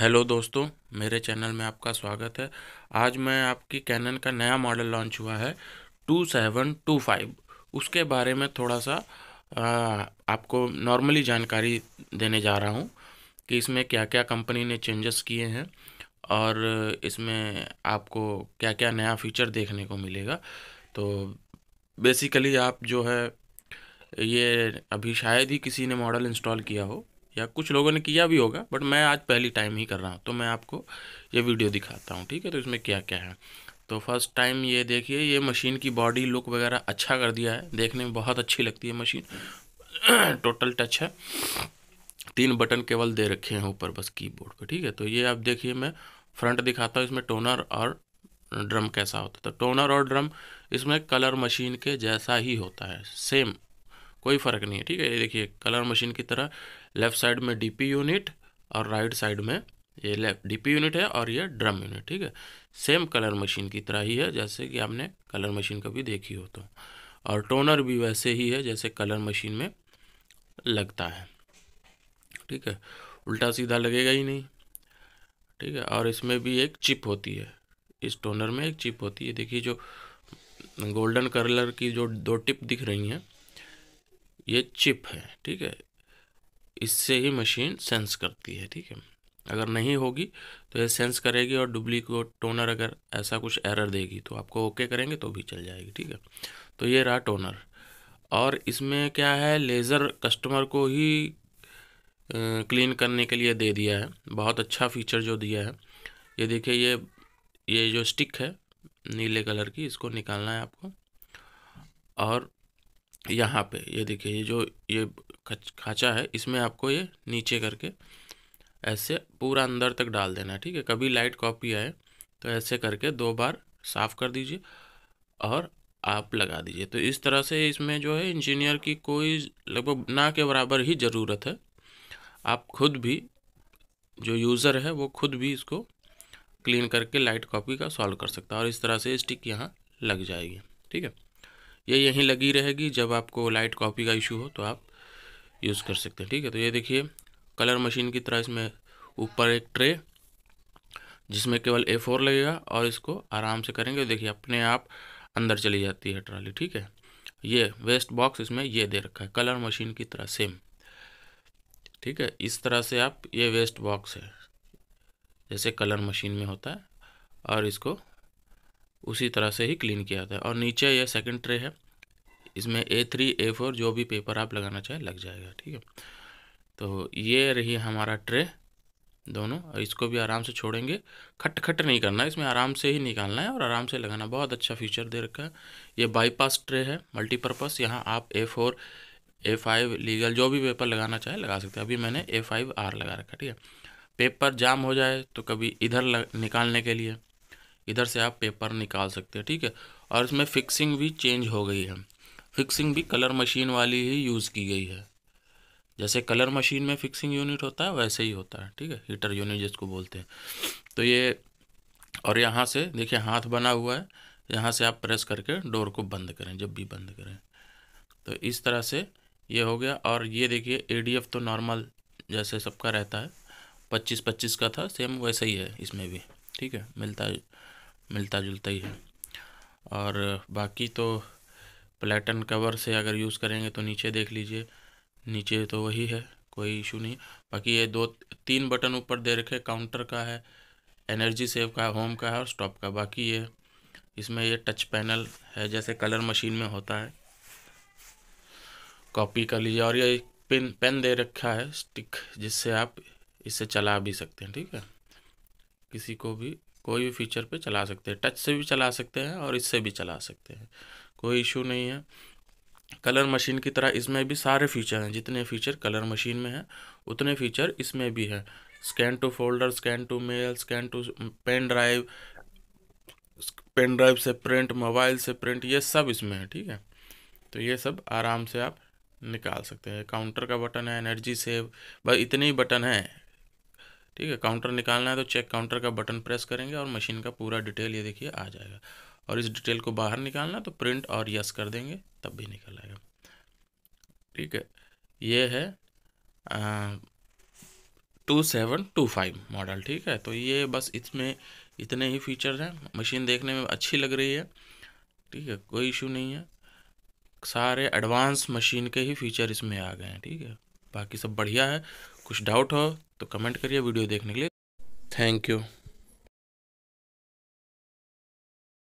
hello दोस्तों मेरे channel में आपका स्वागत है आज मैं आपकी कैनन का नया मॉडल लॉन्च हुआ है टू सेवन टू फाइव उसके बारे में थोड़ा सा आ, आपको नॉर्मली जानकारी देने जा रहा हूँ कि इसमें क्या क्या कंपनी ने चेंजेस किए हैं और इसमें आपको क्या क्या नया फीचर देखने को मिलेगा तो बेसिकली आप जो है ये अभी शायद ही किसी ने मॉडल इंस्टॉल किया हो या कुछ लोगों ने किया भी होगा बट मैं आज पहली टाइम ही कर रहा हूँ तो मैं आपको ये वीडियो दिखाता हूँ ठीक है तो इसमें क्या क्या है तो फर्स्ट टाइम ये देखिए ये मशीन की बॉडी लुक वगैरह अच्छा कर दिया है देखने में बहुत अच्छी लगती है मशीन टोटल टच है तीन बटन केवल दे रखे हैं ऊपर बस कीबोर्ड पर ठीक है तो ये आप देखिए मैं फ्रंट दिखाता हूँ इसमें टोनर और ड्रम कैसा होता है तो टोनर और ड्रम इसमें कलर मशीन के जैसा ही होता है सेम कोई फ़र्क नहीं है ठीक है ये देखिए कलर मशीन की तरह लेफ्ट साइड में डीपी यूनिट और राइट साइड में ये लेफ्ट डीपी यूनिट है और ये ड्रम यूनिट ठीक है सेम कलर मशीन की तरह ही है जैसे कि आपने कलर मशीन कभी देखी हो तो और टोनर भी वैसे ही है जैसे कलर मशीन में लगता है ठीक है उल्टा सीधा लगेगा ही नहीं ठीक है और इसमें भी एक चिप होती है इस टोनर में एक चिप होती है देखिए जो गोल्डन कलर की जो दो टिप दिख रही हैं ये चिप है ठीक है इससे ही मशीन सेंस करती है ठीक है अगर नहीं होगी तो ये सेंस करेगी और डुप्लीकेट टोनर अगर ऐसा कुछ एरर देगी तो आपको ओके करेंगे तो भी चल जाएगी ठीक है तो ये रहा टोनर और इसमें क्या है लेज़र कस्टमर को ही क्लीन करने के लिए दे दिया है बहुत अच्छा फीचर जो दिया है ये देखिए ये ये जो स्टिक है नीले कलर की इसको निकालना है आपको और यहाँ पे ये देखिए ये जो ये खाँचा है इसमें आपको ये नीचे करके ऐसे पूरा अंदर तक डाल देना ठीक है कभी लाइट कॉपी आए तो ऐसे करके दो बार साफ़ कर दीजिए और आप लगा दीजिए तो इस तरह से इसमें जो है इंजीनियर की कोई लगभग ना के बराबर ही ज़रूरत है आप खुद भी जो यूज़र है वो खुद भी इसको क्लीन करके लाइट कॉपी का सॉल्व कर सकता है और इस तरह से स्टिक यहाँ लग जाएगी ठीक है ये यहीं लगी रहेगी जब आपको लाइट कॉपी का इशू हो तो आप यूज़ कर सकते हैं ठीक है तो ये देखिए कलर मशीन की तरह इसमें ऊपर एक ट्रे जिसमें केवल ए फोर लगेगा और इसको आराम से करेंगे तो देखिए अपने आप अंदर चली जाती है ट्राली ठीक है ये वेस्ट बॉक्स इसमें ये दे रखा है कलर मशीन की तरह सेम ठीक है इस तरह से आप ये वेस्ट बॉक्स है जैसे कलर मशीन में होता है और इसको उसी तरह से ही क्लीन किया जाता है और नीचे ये सेकंड ट्रे है इसमें ए थ्री ए फोर जो भी पेपर आप लगाना चाहें लग जाएगा ठीक है तो ये रही हमारा ट्रे दोनों इसको भी आराम से छोड़ेंगे खट खट नहीं करना इसमें आराम से ही निकालना है और आराम से लगाना बहुत अच्छा फीचर दे रखा है ये बाईपास ट्रे है मल्टीपर्पज़ यहाँ आप A four A five legal जो भी पेपर लगाना चाहे लगा सकते हैं अभी मैंने ए फाइव आर लगा रखा ठीक है पेपर जाम हो जाए तो कभी इधर लग, निकालने के लिए इधर से आप पेपर निकाल सकते हैं ठीक है और इसमें फिक्सिंग भी चेंज हो गई है फिक्सिंग भी कलर मशीन वाली ही यूज़ की गई है जैसे कलर मशीन में फिक्सिंग यूनिट होता है वैसे ही होता है ठीक है हीटर यूनिट जिसको बोलते हैं तो ये और यहाँ से देखिए हाथ बना हुआ है यहाँ से आप प्रेस करके डोर को बंद करें जब भी बंद करें तो इस तरह से ये हो गया और ये देखिए ए तो नॉर्मल जैसे सबका रहता है पच्चीस पच्चीस का था सेम वैसे ही है इसमें भी ठीक है मिलता मिलता जुलता ही है और बाकी तो प्लेटन कवर से अगर यूज़ करेंगे तो नीचे देख लीजिए नीचे तो वही है कोई इशू नहीं बाकी ये दो तीन बटन ऊपर दे रखे काउंटर का है एनर्जी सेव का है होम का है और स्टॉप का बाकी ये इसमें ये टच पैनल है जैसे कलर मशीन में होता है कॉपी कर लीजिए और ये पिन पेन दे रखा है स्टिक जिससे आप इसे चला भी सकते हैं ठीक है किसी को भी कोई भी फीचर पे चला सकते हैं टच से भी चला सकते हैं और इससे भी चला सकते हैं कोई इशू नहीं है कलर मशीन की तरह इसमें भी सारे फीचर हैं जितने फीचर कलर मशीन में हैं उतने फीचर इसमें भी हैं scan to folder scan to mail scan to pen drive pen drive से प्रिंट मोबाइल से प्रिंट ये सब इसमें है ठीक है तो ये सब आराम से आप निकाल सकते हैं काउंटर का बटन है एनर्जी सेव बस इतने ही बटन है ठीक है काउंटर निकालना है तो चेक काउंटर का बटन प्रेस करेंगे और मशीन का पूरा डिटेल ये देखिए आ जाएगा और इस डिटेल को बाहर निकालना तो प्रिंट और यस कर देंगे तब भी निकल आएगा ठीक है ये है two seven two five model ठीक है तो ये बस इसमें इतने ही फीचर हैं मशीन देखने में अच्छी लग रही है ठीक है कोई इशू नहीं है सारे एडवांस मशीन के ही फीचर इसमें आ गए हैं ठीक है बाकी सब बढ़िया है कुछ डाउट हो तो कमेंट करिए वीडियो देखने के लिए थैंक यू